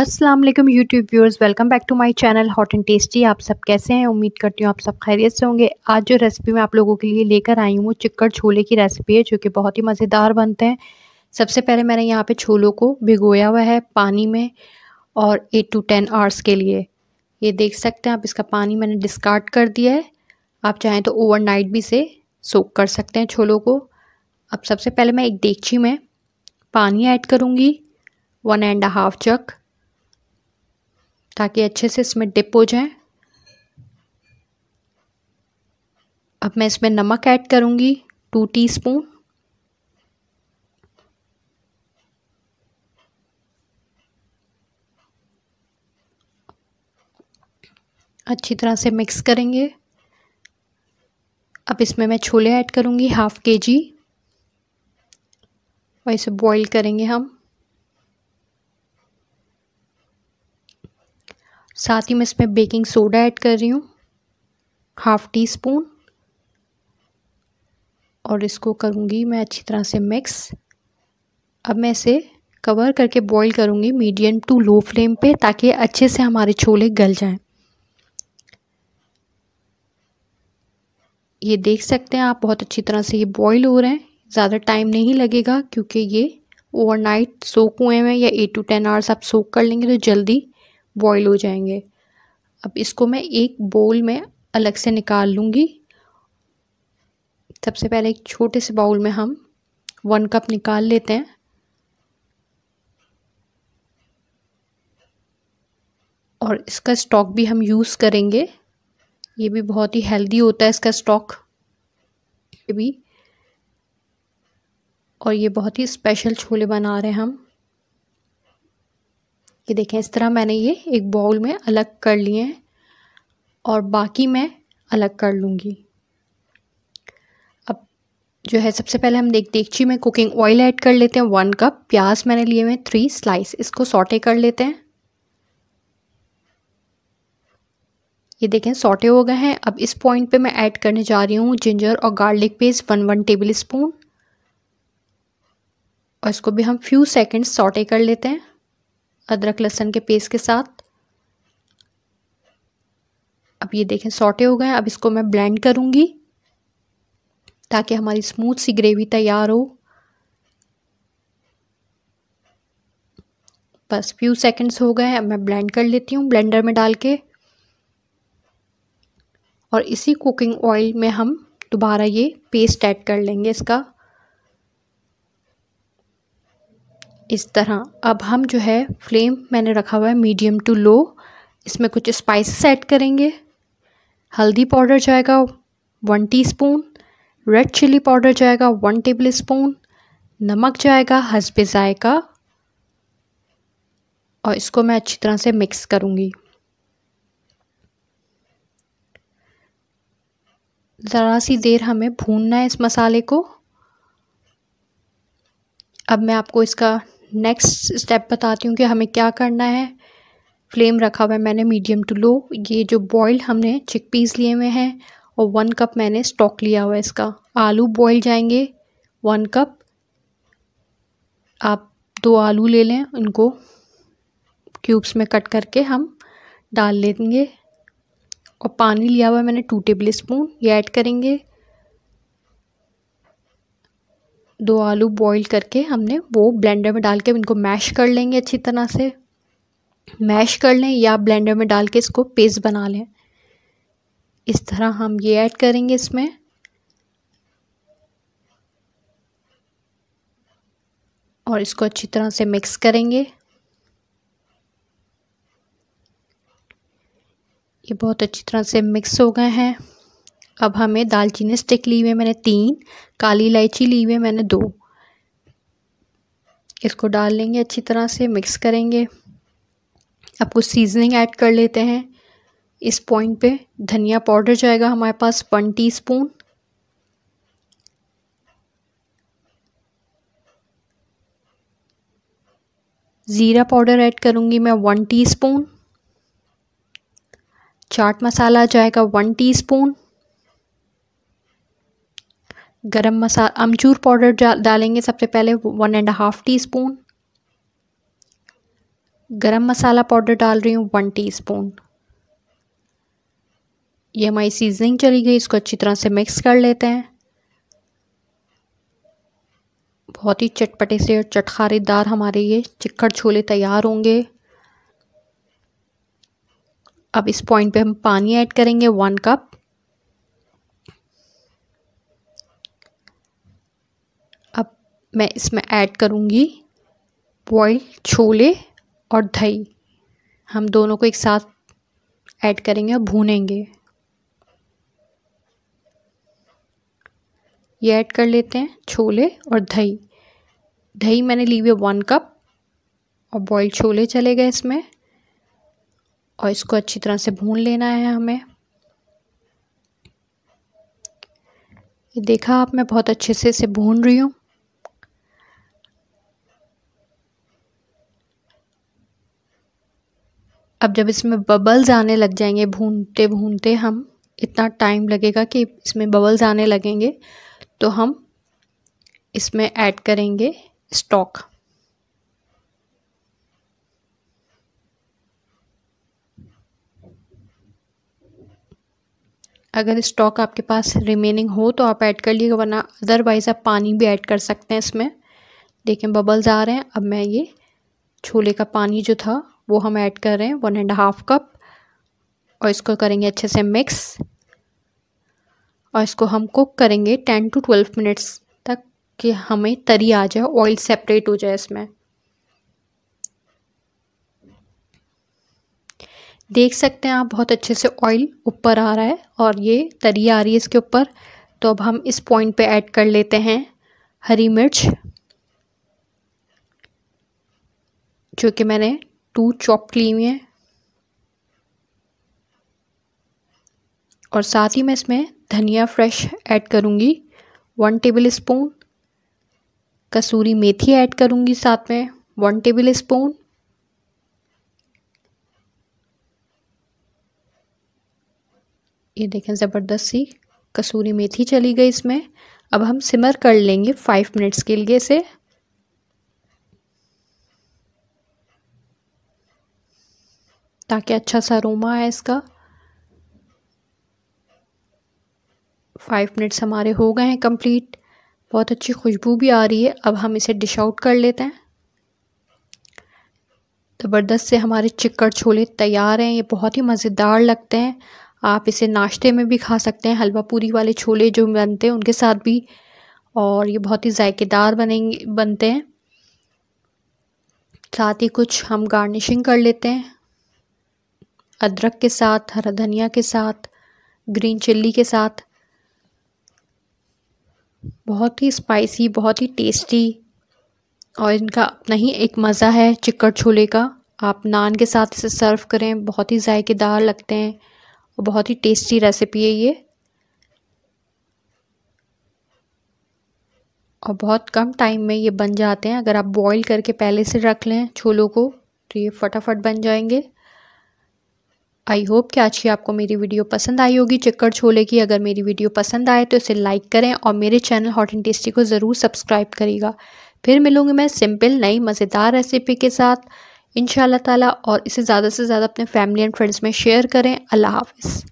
Aslam YouTube viewers welcome back to my channel hot and tasty आप सब कैसे हैं उम्मीद करती हूँ आप सब खैरियत से होंगे आज जो रेसिपी मैं आप लोगों के लिए लेकर आई हूँ वो चिक्कड़ छोले की रेसिपी है जो कि बहुत ही मज़ेदार बनते हैं सबसे पहले मैंने यहाँ पे छोलों को भिगोया हुआ है पानी में और एट टू टेन आवर्स के लिए ये देख सकते हैं आप इसका पानी मैंने डिस्कार्ड कर दिया है आप चाहें तो ओवर भी से सोख कर सकते हैं छोलों को अब सबसे पहले मैं एक देगची में पानी ऐड करूँगी वन एंड हाफ चक ताकि अच्छे से इसमें डिप हो जाए अब मैं इसमें नमक ऐड करूँगी टू टीस्पून अच्छी तरह से मिक्स करेंगे अब इसमें मैं छोले ऐड करूँगी हाफ़ के जी और इसे बॉईल करेंगे हम साथ ही मैं इसमें बेकिंग सोडा ऐड कर रही हूँ हाफ टी स्पून और इसको करूँगी मैं अच्छी तरह से मिक्स अब मैं इसे कवर करके बॉईल करूँगी मीडियम टू लो फ्लेम पे ताकि अच्छे से हमारे छोले गल जाएं ये देख सकते हैं आप बहुत अच्छी तरह से ये बॉईल हो रहे हैं ज़्यादा टाइम नहीं लगेगा क्योंकि ये ओवरनाइट सोक हुए हैं या एट टू टेन आवर्स आप सोक कर लेंगे तो जल्दी बॉईल हो जाएंगे अब इसको मैं एक बोल में अलग से निकाल लूँगी सबसे पहले एक छोटे से बाउल में हम वन कप निकाल लेते हैं और इसका स्टॉक भी हम यूज़ करेंगे ये भी बहुत ही हेल्दी होता है इसका स्टॉक भी और ये बहुत ही स्पेशल छोले बना रहे हैं हम ये देखें इस तरह मैंने ये एक बाउल में अलग कर लिए हैं और बाकी मैं अलग कर लूँगी अब जो है सबसे पहले हम देख देगची में कुकिंग ऑयल ऐड कर लेते हैं वन कप प्याज मैंने लिए हुए थ्री स्लाइस इसको सॉटे कर लेते हैं ये देखें सॉटे हो गए हैं अब इस पॉइंट पे मैं ऐड करने जा रही हूँ जिंजर और garlic paste one one tablespoon और इसको भी हम फ्यू सेकंड्स सॉटे कर लेते हैं अदरक लहसन के पेस्ट के साथ अब ये देखें सॉटे हो गए अब इसको मैं ब्लेंड करूँगी ताकि हमारी स्मूथ सी ग्रेवी तैयार हो बस फ्यू सेकंड्स हो गए अब मैं ब्लेंड कर लेती हूँ ब्लेंडर में डाल के और इसी कुकिंग ऑयल में हम दोबारा ये पेस्ट ऐड कर लेंगे इसका इस तरह अब हम जो है फ्लेम मैंने रखा हुआ है मीडियम टू लो इसमें कुछ स्पाइसेस ऐड करेंगे हल्दी पाउडर जाएगा one teaspoon red chilli powder जाएगा वन टेबल स्पून नमक जाएगा हसबे जायका और इसको मैं अच्छी तरह से मिक्स करूँगी ज़रा सी देर हमें भूनना है इस मसाले को अब मैं आपको इसका नेक्स्ट स्टेप बताती हूँ कि हमें क्या करना है फ्लेम रखा हुआ है मैंने मीडियम टू लो ये जो बॉयल हमने चिक पीस लिए हुए हैं और वन कप मैंने स्टॉक लिया हुआ है इसका आलू बॉयल जाएंगे वन कप आप दो आलू ले लें उनको क्यूब्स में कट करके हम डाल लेंगे और पानी लिया हुआ है मैंने टू टेबल स्पून ये ऐड करेंगे दो आलू बॉईल करके हमने वो ब्लेंडर में डाल के इनको मैश कर लेंगे अच्छी तरह से मैश कर लें या ब्लेंडर में डाल के इसको पेस्ट बना लें इस तरह हम ये ऐड करेंगे इसमें और इसको अच्छी तरह से मिक्स करेंगे ये बहुत अच्छी तरह से मिक्स हो गए हैं अब हमें दालचीनी स्टिक ली हुई मैंने तीन काली इलायची ली हुई मैंने दो इसको डाल लेंगे अच्छी तरह से मिक्स करेंगे अब कुछ सीजनिंग ऐड कर लेते हैं इस पॉइंट पे धनिया पाउडर जाएगा हमारे पास वन टीस्पून ज़ीरा पाउडर ऐड करूँगी मैं वन टीस्पून चाट मसाला जाएगा वन टीस्पून गरम मसाला अमचूर पाउडर डालेंगे सबसे पहले one and half teaspoon गरम मसाला पाउडर डाल रही हूँ वन टी स्पून ये हमारी सीजनिंग चली गई इसको अच्छी तरह से मिक्स कर लेते हैं बहुत ही चटपटे से और चटखारेदार हमारे ये चिक्कड़ छोले तैयार होंगे अब इस पॉइंट पे हम पानी ऐड करेंगे वन कप मैं इसमें ऐड करूँगी बॉइल्ड छोले और दही हम दोनों को एक साथ ऐड करेंगे और भूनेंगे ये ऐड कर लेते हैं छोले और दही दही मैंने ली हुई वन कप और बॉइल्ड छोले चले गए इसमें और इसको अच्छी तरह से भून लेना है हमें ये देखा आप मैं बहुत अच्छे से इसे भून रही हूँ अब जब इसमें बबल्स आने लग जाएंगे भूनते भूनते हम इतना टाइम लगेगा कि इसमें बबल्स आने लगेंगे तो हम इसमें ऐड करेंगे स्टॉक अगर स्टॉक आपके पास रिमेनिंग हो तो आप ऐड कर लीजिएगा वरना अदरवाइज़ आप पानी भी ऐड कर सकते हैं इसमें देखें बबल्स आ रहे हैं अब मैं ये छोले का पानी जो था वो हम ऐड कर रहे हैं वन एंड हाफ कप और इसको करेंगे अच्छे से मिक्स और इसको हम कुक करेंगे टेन टू ट्वेल्व मिनट्स तक कि हमें तरी आ जाए ऑयल सेपरेट हो जाए इसमें देख सकते हैं आप बहुत अच्छे से ऑयल ऊपर आ रहा है और ये तरी आ रही है इसके ऊपर तो अब हम इस पॉइंट पे ऐड कर लेते हैं हरी मिर्च जो कि मैंने टू चॉप ली हुई और साथ ही मैं इसमें धनिया फ्रेश ऐड करूँगी वन टेबल स्पून कसूरी मेथी ऐड करूँगी साथ में वन टेबल स्पून ये देखें ज़बरदस्त सी कसूरी मेथी चली गई इसमें अब हम सिमर कर लेंगे फाइव मिनट्स के लिए इसे ताकि अच्छा सा रोमा आए इसका फाइव मिनट्स हमारे हो गए हैं कंप्लीट बहुत अच्छी खुशबू भी आ रही है अब हम इसे डिश आउट कर लेते हैं ज़बरदस्त से हमारे चिक्कड़ छोले तैयार हैं ये बहुत ही मज़ेदार लगते हैं आप इसे नाश्ते में भी खा सकते हैं हलवा पूरी वाले छोले जो बनते हैं उनके साथ भी और ये बहुत ही जायकेदार बनेंगे बनते हैं साथ ही कुछ हम गार्निशिंग कर लेते हैं अदरक के साथ हरा धनिया के साथ ग्रीन चिल्ली के साथ बहुत ही स्पाइसी बहुत ही टेस्टी और इनका अपना ही एक मज़ा है चिकड़ छोले का आप नान के साथ इसे सर्व करें बहुत ही जायकेदार लगते हैं और बहुत ही टेस्टी रेसिपी है ये और बहुत कम टाइम में ये बन जाते हैं अगर आप बॉईल करके पहले से रख लें छोलों को तो ये फटाफट बन जाएंगे आई होप कि आज की आपको मेरी वीडियो पसंद आई होगी चिक्कड़ छोले की अगर मेरी वीडियो पसंद आए तो इसे लाइक करें और मेरे चैनल हॉट एंड टेस्टी को ज़रूर सब्सक्राइब करेगा फिर मिलूंगी मैं सिंपल नई मज़ेदार रेसिपी के साथ इन ताला और इसे ज़्यादा से ज़्यादा अपने फैमिली एंड फ्रेंड्स में शेयर करें अल्लाह हाफिज़